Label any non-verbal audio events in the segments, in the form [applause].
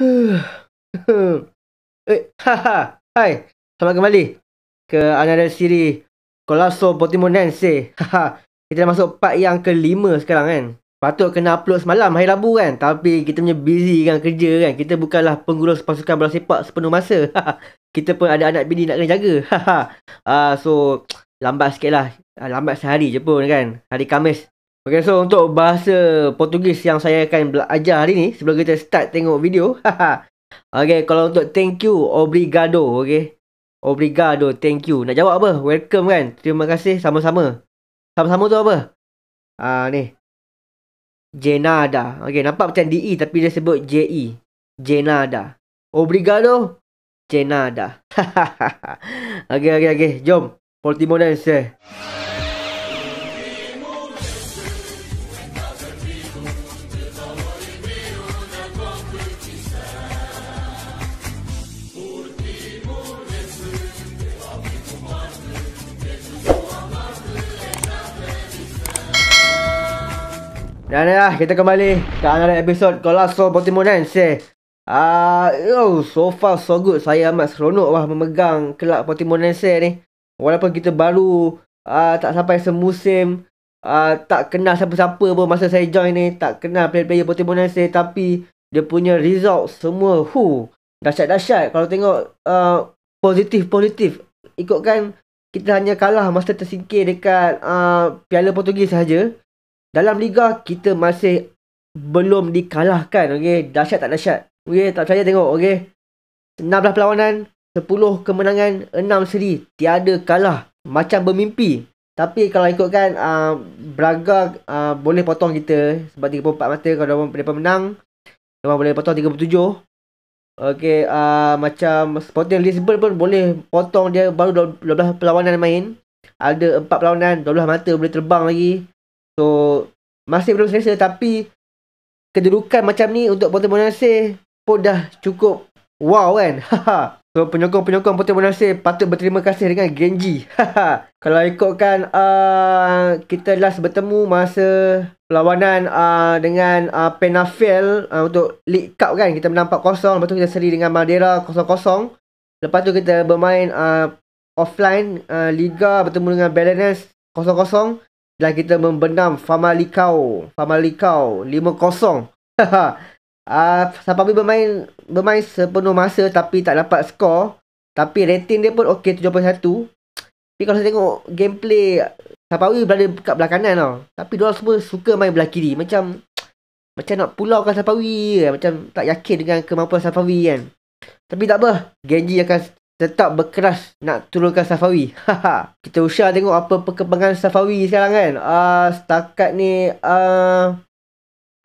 [sighs] Eh, haha. Hai. Selamat kembali ke another siri Colosso Pokemon Nancy. Haha. kita dah masuk part yang kelima sekarang kan. Patut kena upload semalam hari Rabu kan. Tapi kita punya busy dengan kerja kan. Kita bukanlah pengurus pasukan bola sepak sepenuh masa. [laughs] kita pun ada anak bini nak kena jaga. [laughs] Haha. uh, so lambat sikitlah. Uh, ah, lambat sehari je pun kan. Hari Khamis Okay, so untuk bahasa Portugis yang saya akan belajar hari ni sebelum kita start tengok video. okay, kalau untuk thank you, obrigado, okay. Obrigado, thank you. Nak jawab apa? Welcome kan? Terima kasih, sama-sama. Sama-sama tu apa? Ah uh, ni. Jenada. Okay, nampak macam DE tapi dia sebut JE. Jenada. Obrigado, jenada. [laughs] okay, okay, okay. Jom, Portimonense. Portimonense. Dan ya, lah, kita kembali ke another episode Colossal Baltimore kan. Eh. Ah, uh, oh, so far so good. Saya amat seronok wah memegang kelab Baltimore Nancy eh, ni. Walaupun kita baru uh, tak sampai semusim uh, tak kenal siapa-siapa pun masa saya join ni, tak kenal player-player Baltimore Nancy eh, tapi dia punya result semua hu dahsyat-dahsyat. Kalau tengok uh, positif-positif ikutkan kita hanya kalah masa tersingkir dekat uh, Piala Portugis saja. Dalam liga kita masih belum dikalahkan okey dahsyat tak dahsyat okey tak percaya tengok okey 16 perlawanan 10 kemenangan 6 seri tiada kalah macam bermimpi tapi kalau ikutkan uh, Braga uh, boleh potong kita sebab 34 mata kalau mereka menang mereka boleh potong 37 okey uh, macam Sporting Lisbon pun boleh potong dia baru 12 perlawanan main ada 4 perlawanan 12 mata boleh terbang lagi So masih belum selesa tapi kedudukan macam ni untuk Ponte Bonasi pun dah cukup wow kan. [laughs] so penyokong-penyokong Ponte Bonasi patut berterima kasih dengan Genji. [laughs] Kalau ikutkan uh, kita last bertemu masa perlawanan uh, dengan uh, Penafil uh, untuk League Cup kan. Kita menang kosong. 0 lepas tu kita seri dengan Madeira kosong. 0 Lepas tu kita bermain uh, offline uh, Liga bertemu dengan kosong dan kita membenam Famalicão, Famalicão 5-0. Ah uh, sampai bermain bermain sepenuh masa tapi tak dapat skor, tapi rating dia pun okey 71. Tapi kalau saya tengok gameplay Sapawi berada kat belah kanan tau. Tapi dia semua suka main belah kiri. Macam macam nak pulau kan Sapawi. Macam tak yakin dengan kemampuan Sapawi kan. Tapi tak apa. Genji akan tetap berkeras nak turunkan Safawi. [laughs] Kita usah tengok apa perkembangan Safawi sekarang kan. Uh, setakat ni uh,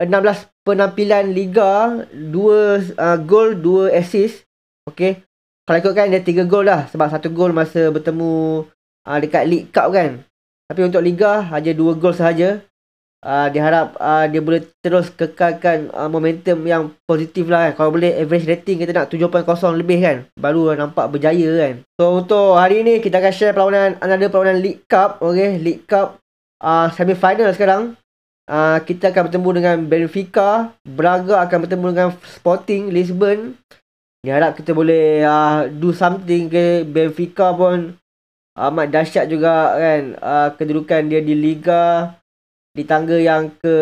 ah, 16 penampilan Liga, 2 uh, ah, gol, 2 assist. Okay. Kalau ikutkan dia 3 gol dah sebab satu gol masa bertemu uh, dekat League Cup kan. Tapi untuk Liga, hanya 2 gol sahaja uh, ah, diharap uh, ah, dia boleh terus kekalkan uh, momentum yang positif lah kan. Kalau boleh average rating kita nak 7.0 lebih kan. Baru lah nampak berjaya kan. So untuk hari ni kita akan share perlawanan another perlawanan League Cup. Okay, League Cup uh, semi final sekarang. Uh, kita akan bertemu dengan Benfica. Braga akan bertemu dengan Sporting Lisbon. Diharap kita boleh uh, do something ke Benfica pun amat dahsyat juga kan uh, kedudukan dia di liga di tangga yang ke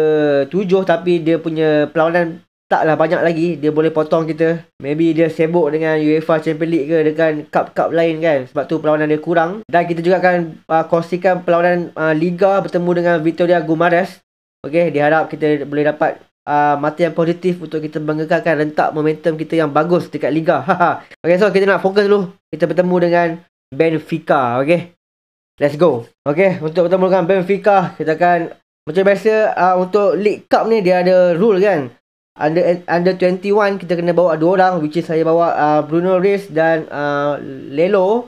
tujuh tapi dia punya perlawanan taklah banyak lagi dia boleh potong kita maybe dia sibuk dengan UEFA Champions League ke dengan cup-cup lain kan sebab tu perlawanan dia kurang dan kita juga akan uh, kongsikan perlawanan uh, Liga bertemu dengan Victoria Gumares ok diharap kita boleh dapat uh, mata yang positif untuk kita banggakan rentak momentum kita yang bagus dekat Liga [laughs] ok so kita nak fokus dulu kita bertemu dengan Benfica ok let's go Okay, untuk bertemu dengan Benfica kita akan macam biasa uh, untuk League Cup ni dia ada rule kan Under under 21 kita kena bawa dua orang which is saya bawa uh, Bruno Reis dan uh, ah, Lelo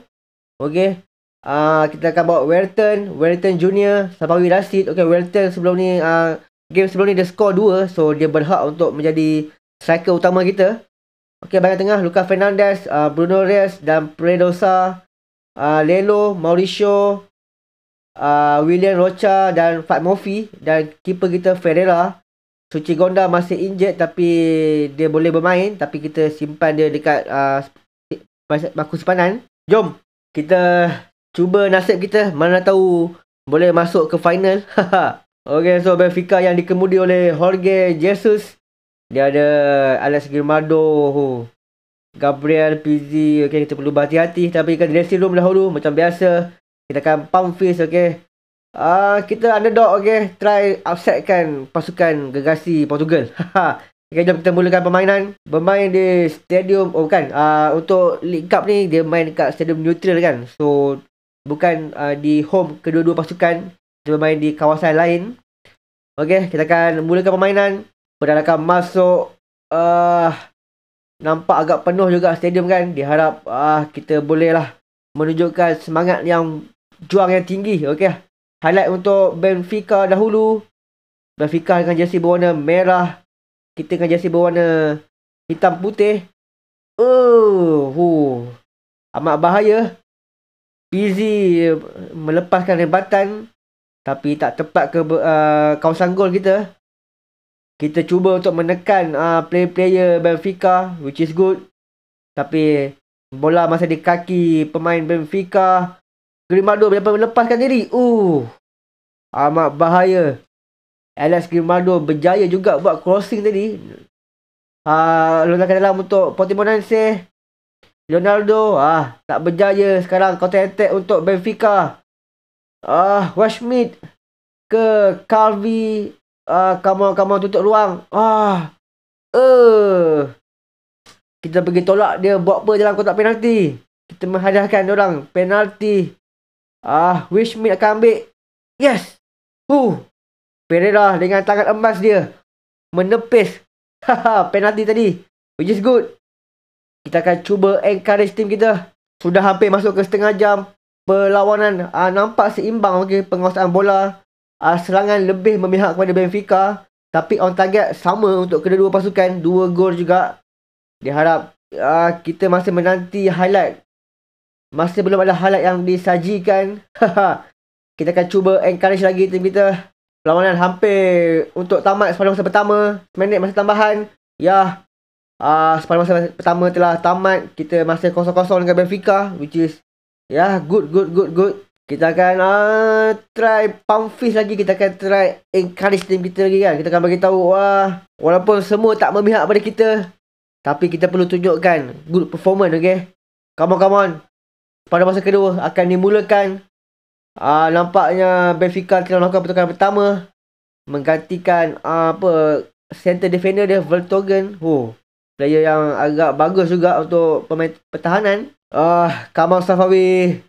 Okay uh, Kita akan bawa Werton, Werton Junior, Sabawi Rashid Okay Werton sebelum ni uh, Game sebelum ni dia score 2 so dia berhak untuk menjadi striker utama kita Okay bayang tengah Luka Fernandez, uh, Bruno Reis dan Predosa uh, Lelo, Mauricio, uh, William Rocha dan Fat Mofi dan keeper kita Ferreira. Suci Gonda masih injured tapi dia boleh bermain tapi kita simpan dia dekat uh, ah, sp- simpanan. Jom kita cuba nasib kita mana tahu boleh masuk ke final. [laughs] okay so Benfica yang dikemudi oleh Jorge Jesus. Dia ada Alex Grimaldo. Gabriel, Pizzi. Okay, kita perlu berhati-hati. Tapi kita dressing room dahulu. Macam biasa. Kita akan pump face okay. Uh, ah, kita underdog okay. Try upsetkan pasukan gegasi Portugal. [laughs] okay jom kita mulakan permainan. Bermain di stadium. Oh bukan. Uh, untuk League Cup ni dia main dekat stadium neutral kan. So bukan uh, di home kedua-dua pasukan. Kita bermain di kawasan lain. Okay kita akan mulakan permainan. Pedal akan masuk. Uh, nampak agak penuh juga stadium kan. Diharap uh, kita bolehlah menunjukkan semangat yang juang yang tinggi okey highlight untuk Benfica dahulu Benfica dengan jersey berwarna merah kita dengan jersey berwarna hitam putih oh uh, amat bahaya Busy melepaskan rebatan tapi tak tepat ke uh, kawasan gol kita kita cuba untuk menekan uh, player-player Benfica which is good tapi bola masa di kaki pemain Benfica Grimaldo berapa melepaskan diri. Uh. Amat bahaya. Alex Grimaldo berjaya juga buat crossing tadi. Ha, uh, lontar dalam untuk Portimonense. Ronaldo ah tak berjaya sekarang counter attack untuk Benfica. Ah uh, Rashmid ke Calvi ah uh, kamu kamu tutup ruang. Ah eh uh. kita pergi tolak dia buat apa dalam kotak penalti. Kita menghadiahkan orang penalti Ah, wish me akan ambil. Yes. Uh. Pereira dengan tangan emas dia. Menepis. [laughs] Haha, penalti tadi. Which is good. Kita akan cuba encourage team kita. Sudah hampir masuk ke setengah jam. Perlawanan ah, nampak seimbang okay, penguasaan bola. Ah, serangan lebih memihak kepada Benfica. Tapi on target sama untuk kedua-dua pasukan. Dua gol juga. Diharap ah, kita masih menanti highlight masih belum ada highlight yang disajikan. kita akan cuba encourage lagi tim kita. Perlawanan hampir untuk tamat sepanjang masa pertama. Minit masa tambahan. Ya. Uh, sepanjang masa pertama telah tamat. Kita masih kosong-kosong dengan Benfica. Which is. Ya. Yeah, good, good, good, good. Kita akan uh, try pump fist lagi. Kita akan try encourage tim kita lagi kan. Kita akan bagi tahu uh, walaupun semua tak memihak pada kita. Tapi kita perlu tunjukkan good performance okay. Come on, come on pada masa kedua akan dimulakan. Uh, nampaknya Benfica telah melakukan pertukaran pertama menggantikan uh, apa center defender dia Vertogen, Oh, player yang agak bagus juga untuk pemain pertahanan. uh, Kamal Safawi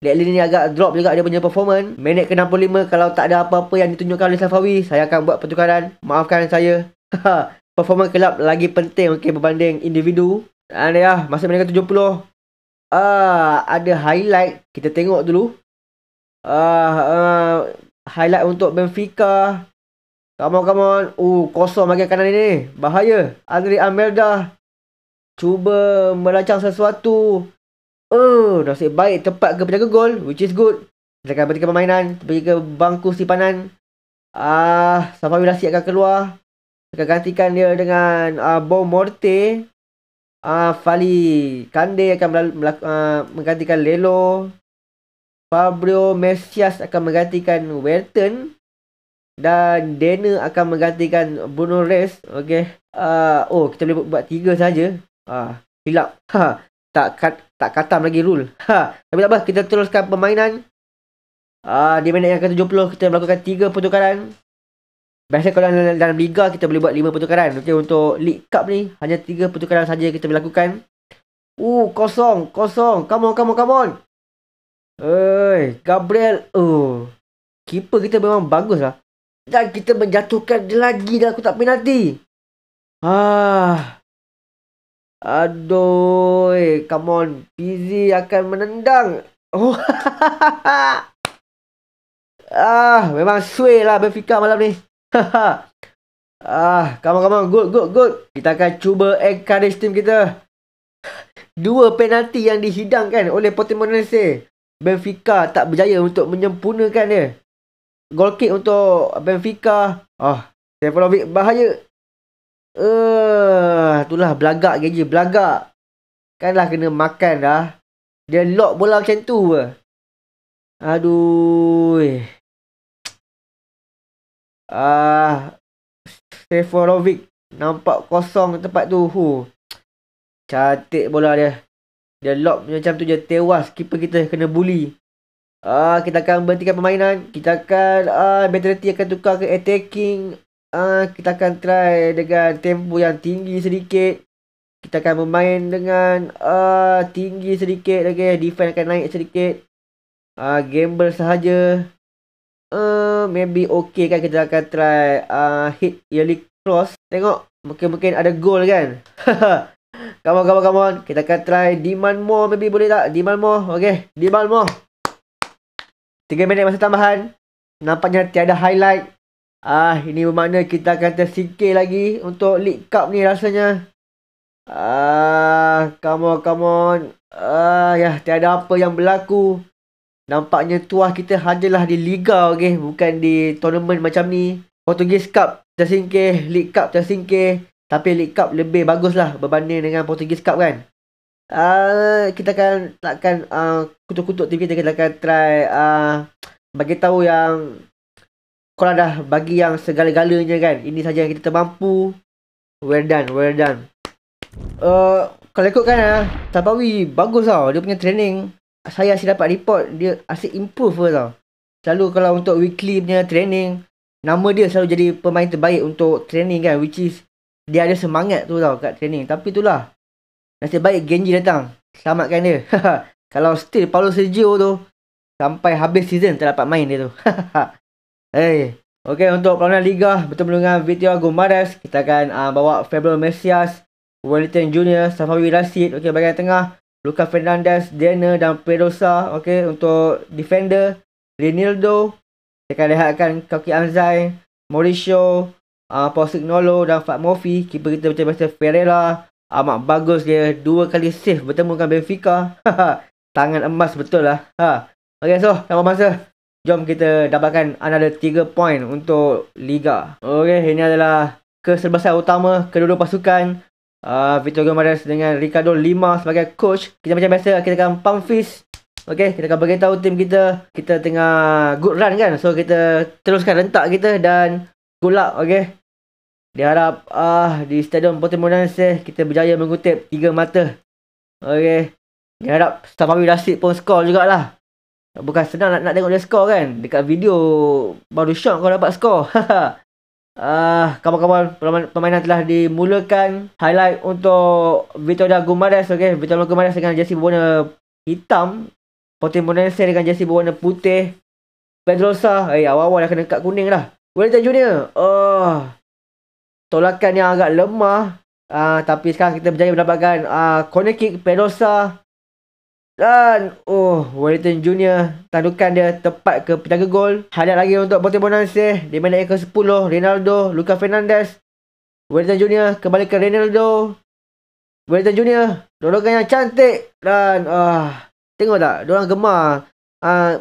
Lately ni agak drop juga dia punya performance. Minit ke-65 kalau tak ada apa-apa yang ditunjukkan oleh Safawi, saya akan buat pertukaran. Maafkan saya. [laughs] performance kelab lagi penting okay, berbanding individu. Dan ya, masa minit ke-70, uh, ada highlight kita tengok dulu. Ah uh, uh, highlight untuk Benfica. Come on, come on. Oh, uh, kosong bagian kanan ini. Bahaya. Andre Amelda cuba melancang sesuatu. Eh, uh, nasib baik tepat ke penjaga gol, which is good. Mereka berhenti permainan, pergi ke bangku simpanan. Ah, uh, Safawi Rasik akan keluar. Mereka gantikan dia dengan uh, Bo Morte. Ah uh, Fali Kande akan melaku, uh, ah, menggantikan Lelo. Fabio Mesias akan menggantikan Werton dan Dana akan menggantikan Bruno Reis. Okey. Uh, oh kita boleh buat tiga saja. Ah uh, hilap. Ha. Tak kat, tak katam lagi rule. Ha. Tapi tak apa kita teruskan permainan. Ah uh, di minit yang ke-70 kita melakukan tiga pertukaran. Biasa kalau dalam, liga kita boleh buat 5 pertukaran. Okey untuk League Cup ni hanya 3 pertukaran saja kita boleh lakukan. Uh kosong, kosong. Come on, come on, come on. Oi, Gabriel. Oh. Keeper kita memang bagus lah. Dan kita menjatuhkan dia lagi aku tak penalti. Ah. Aduh, come on. Pizzi akan menendang. Oh. [laughs] ah, memang sway lah Benfica malam ni. Haha, [laughs] ah, come on, come on. Good, good, good. Kita akan cuba encourage team kita. Dua penalti yang dihidangkan oleh Portimonense. Benfica tak berjaya untuk menyempurnakan dia. Goal kick untuk Benfica. Ah, Stefanovic bahaya. Eh, uh, itulah belagak gaji belagak. Kanlah kena makan dah. Dia lock bola macam tu. Aduh uh, ah, Seferovic nampak kosong tempat tu. Hu. Cantik bola dia. Dia lock macam tu je tewas. Keeper kita kena bully. Uh, kita akan berhentikan permainan. Kita akan uh, ah, Betrati akan tukar ke attacking. Uh, kita akan try dengan tempo yang tinggi sedikit. Kita akan bermain dengan uh, tinggi sedikit lagi. Okay. Defend akan naik sedikit. Uh, gamble sahaja uh, maybe okay kan kita akan try uh, hit yearly cross. Tengok, mungkin-mungkin ada goal kan. Kamu-kamu [laughs] come Kita akan try demand more maybe boleh tak? Demand more. Okay, demand more. Tiga minit masa tambahan. Nampaknya tiada highlight. Ah, ini bermakna kita akan tersingkir lagi untuk League Cup ni rasanya. Ah, come on, come on. Ah, ya, tiada apa yang berlaku. Nampaknya tuah kita hanyalah di Liga okay? Bukan di tournament macam ni Portuguese Cup tersingkir League Cup tersingkir Tapi League Cup lebih bagus lah Berbanding dengan Portuguese Cup kan uh, Kita akan takkan uh, kutuk-kutuk TV Kita akan try uh, bagi tahu yang Korang dah bagi yang segala-galanya kan Ini saja yang kita termampu Well done, well done uh, Kalau ikutkan lah Tabawi bagus tau Dia punya training saya asyik dapat report dia asyik improve tau. Selalu kalau untuk weekly punya training, nama dia selalu jadi pemain terbaik untuk training kan which is dia ada semangat tu tau kat training. Tapi tu lah Nasib baik Genji datang. Selamatkan dia. [laughs] kalau still Paulo Sergio tu sampai habis season tak dapat main dia tu. [laughs] hey. Okay, untuk pelanggan Liga bertemu dengan Victor Gomares. Kita akan uh, bawa Fabio Mesias, Wellington Junior, Safawi Rashid. Okay, bagian tengah. Luka Fernandez, Jenner dan Perosa. okay untuk defender, Rinaldo. Kita akan lihatkan Koki Anzai, Mauricio, uh, Paul Signolo dan Fat Mofi. Keeper kita macam biasa Ferreira. Amat bagus dia. Dua kali safe bertemu dengan Benfica. [laughs] Tangan emas betul lah. Ha. Okey, so, tanpa masa. Jom kita dapatkan another 3 point untuk Liga. Okey, ini adalah keserbasan utama kedua-dua pasukan. Ah, Victor Gomez dengan Ricardo Lima sebagai coach. Kita macam biasa kita akan pump fist. Okey, kita akan beritahu tim kita. Kita tengah good run kan. So kita teruskan rentak kita dan good luck okey. Diharap ah uh, di stadium Potemonas kita berjaya mengutip tiga mata. Okey. Diharap Samawi Rasid pun skor jugalah. Bukan senang nak, nak tengok dia skor kan. Dekat video baru shot kau dapat skor. [laughs] Uh, kawan-kawan permainan telah dimulakan highlight untuk Vitoria Gumares okey Vitoria Gumares dengan jersey berwarna hitam Potin Bonense dengan jersey berwarna putih Pedrosa eh awal-awal dah kena kad kuning lah Wellington Junior oh uh, tolakan yang agak lemah uh, tapi sekarang kita berjaya mendapatkan uh, corner kick Pedrosa dan oh Wellington Junior tandukan dia tepat ke penjaga gol. Hadiah lagi untuk Botel Bonanza di mana ke 10 Ronaldo, Luca Fernandez. Wellington Junior kembali ke Ronaldo. Wellington Junior dorongan yang cantik dan ah uh, tengok tak dia orang gemar uh,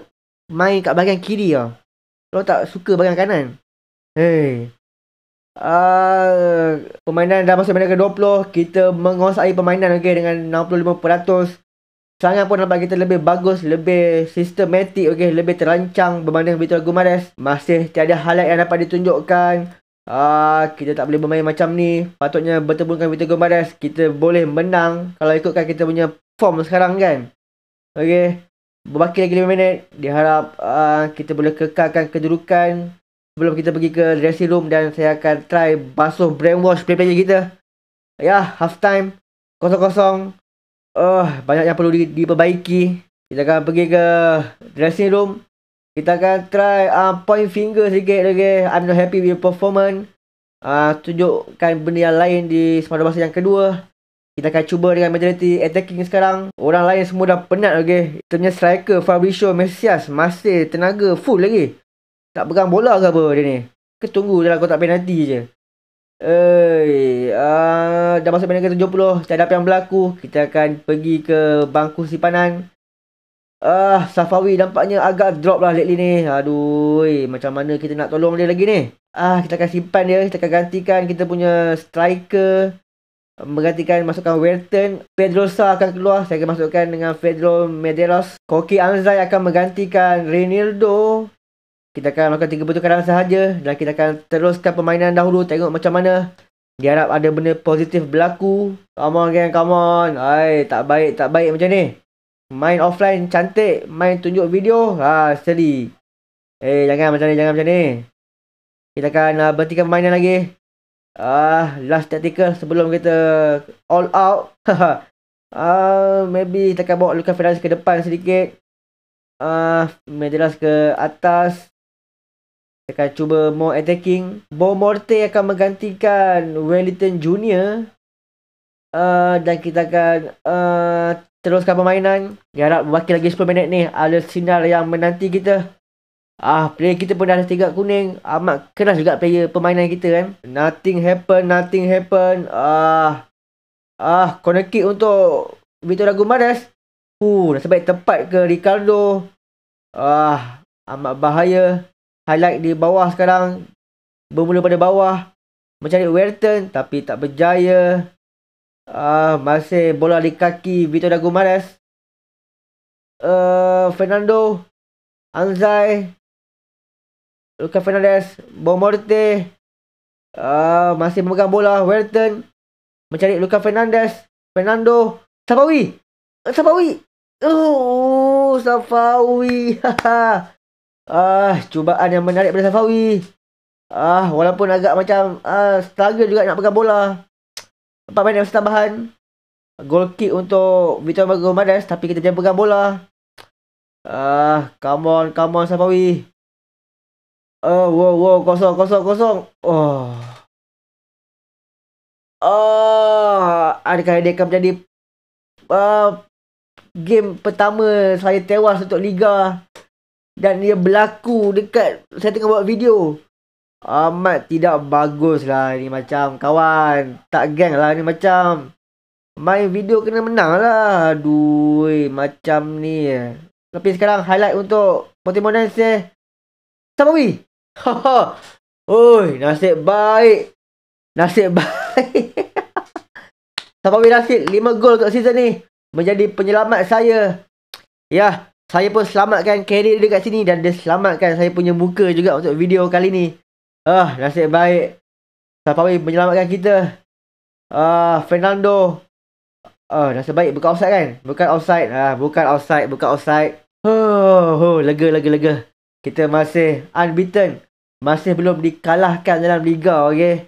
main kat bahagian kiri ah. Kalau tak suka bahagian kanan. Hey. Uh, ah, permainan dah masuk minit ke-20 Kita menguasai permainan okay, Dengan 65% Serangan pun nampak kita lebih bagus, lebih sistematik, okay? lebih terancang berbanding Vitor Gumares. Masih tiada highlight yang dapat ditunjukkan. Ah, kita tak boleh bermain macam ni. Patutnya bertemukan Vitor Gumares. Kita boleh menang kalau ikutkan kita punya form sekarang kan. Okay, Berbaki lagi 5 minit. Diharap uh, kita boleh kekalkan kedudukan sebelum kita pergi ke dressing room dan saya akan try basuh brainwash play player kita. Ya, yeah, half time. Kosong-kosong. Oh banyak yang perlu di, diperbaiki. Kita akan pergi ke dressing room. Kita akan try uh, point finger sikit lagi. I'm not happy with performance. Uh, tunjukkan benda yang lain di semata masa yang kedua. Kita akan cuba dengan majority attacking sekarang. Orang lain semua dah penat lagi. Okay? Itu punya striker Fabricio Messias. Masih tenaga full lagi. Tak pegang bola ke apa dia ni. Ketunggu dalam kotak penalti je. Eh, uh, dah masuk peringkat 70. Tak ada apa yang berlaku. Kita akan pergi ke bangku simpanan. Ah, uh, Safawi nampaknya agak drop lah lately ni. Aduh, macam mana kita nak tolong dia lagi ni? Ah, uh, kita akan simpan dia. Kita akan gantikan kita punya striker. Menggantikan masukkan Werton. Pedrosa akan keluar. Saya akan masukkan dengan Pedro Medeiros. Koki Anzai akan menggantikan Renildo kita akan lakukan tiga pertukaran sahaja dan kita akan teruskan permainan dahulu tengok macam mana diharap ada benda positif berlaku come on gang come on Ay, tak baik tak baik macam ni main offline cantik main tunjuk video ha seri eh jangan macam ni jangan macam ni kita akan uh, berhentikan permainan lagi ah uh, last tactical sebelum kita all out [laughs] ha, ha. ah uh, maybe kita akan bawa Luka Ferdinand ke depan sedikit ah uh, Medelas ke atas akan cuba more attacking. Bo Morte akan menggantikan Wellington Junior. Uh, dan kita akan uh, teruskan permainan. Diharap berbakil lagi 10 minit ni. Ada sinar yang menanti kita. Ah, player kita pun dah ada tiga kuning. Amat keras juga player permainan kita kan. Nothing happen, nothing happen. Ah. Ah, corner kick untuk Vitor Lagumares. Huh, dah sampai tepat ke Ricardo. Ah, amat bahaya highlight di bawah sekarang. Bermula pada bawah. Mencari Werton tapi tak berjaya. Uh, masih bola di kaki Vitor Dagomares. Uh, eh, Fernando. Anzai. Luka Fernandez. Bomorte. Uh, masih memegang bola. Werton. Mencari Luka Fernandez. Fernando. Sabawi. Eh, Sabawi. Oh, Safawi. [laughs] Ah, cubaan yang menarik pada Safawi. Ah, walaupun agak macam ah, struggle juga nak pegang bola. Empat minit masa tambahan. Goal kick untuk Victor Magomades tapi kita jangan pegang bola. Ah, come on, come on Safawi. Oh, wow, wow, kosong, kosong, kosong. Oh. Oh, adakah dia jadi uh, ah, game pertama saya tewas untuk Liga? dan dia berlaku dekat saya tengah buat video amat tidak bagus lah ni macam kawan tak gang lah ni macam main video kena menang lah aduh macam ni tapi sekarang highlight untuk Pokemon Dance eh Sama Wee Oi, nasib baik Nasib baik Sama [laughs] Wee nasib 5 gol untuk season ni Menjadi penyelamat saya Ya, saya pun selamatkan karir dia kat sini dan dia selamatkan saya punya muka juga untuk video kali ni. Ah, uh, nasib baik. Safawi menyelamatkan kita. Ah, uh, Fernando. Ah, uh, nasib baik bukan offside kan? Bukan offside. Ah, uh, bukan offside, bukan offside. Oh, oh, lega lega lega. Kita masih unbeaten. Masih belum dikalahkan dalam liga, okey.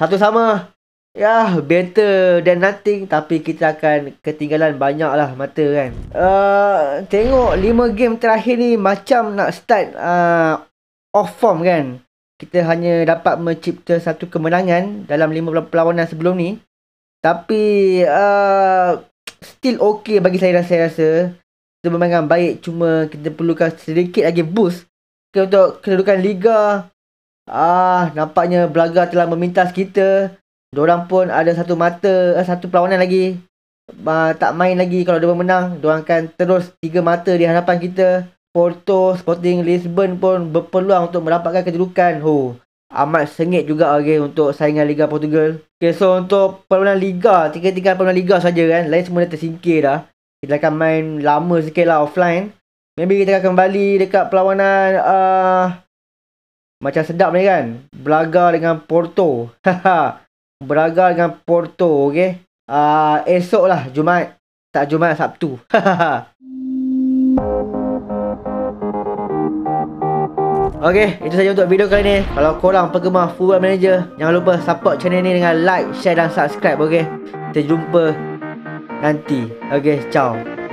Satu sama. Ya, banter dan nothing tapi kita akan ketinggalan banyaklah mata kan. Uh, tengok 5 game terakhir ni macam nak start uh, off form kan. Kita hanya dapat mencipta satu kemenangan dalam 5 perlawanan sebelum ni. Tapi uh, still okay bagi saya rasa. rasa. Kita memang baik cuma kita perlukan sedikit lagi boost. Untuk kedudukan Liga. Ah, uh, nampaknya Belaga telah memintas kita. Diorang pun ada satu mata, eh, satu perlawanan lagi. Uh, tak main lagi kalau dia menang. Diorang akan terus tiga mata di hadapan kita. Porto, Sporting Lisbon pun berpeluang untuk mendapatkan kedudukan. Ho, amat sengit juga lagi okay, untuk saingan Liga Portugal. Okay, so untuk perlawanan Liga, tiga-tiga perlawanan Liga saja kan. Lain semua dah tersingkir dah. Kita akan main lama sikit lah offline. Maybe kita akan kembali dekat perlawanan uh, macam sedap ni kan. Belaga dengan Porto. [laughs] Haha. Braga dengan Porto okey. Uh, ah, esok lah Jumaat. Tak Jumaat Sabtu. [laughs] okey, itu saja untuk video kali ni. Kalau korang penggemar Football Manager, jangan lupa support channel ni dengan like, share dan subscribe okey. Kita jumpa nanti. Okey, ciao.